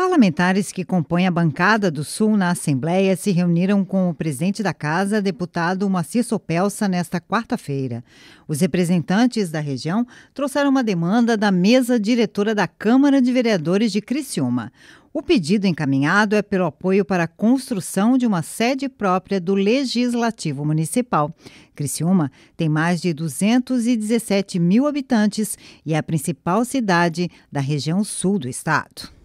Parlamentares que compõem a bancada do Sul na Assembleia se reuniram com o presidente da Casa, deputado Moacir Sopelsa, nesta quarta-feira. Os representantes da região trouxeram uma demanda da mesa diretora da Câmara de Vereadores de Criciúma. O pedido encaminhado é pelo apoio para a construção de uma sede própria do Legislativo Municipal. Criciúma tem mais de 217 mil habitantes e é a principal cidade da região sul do estado.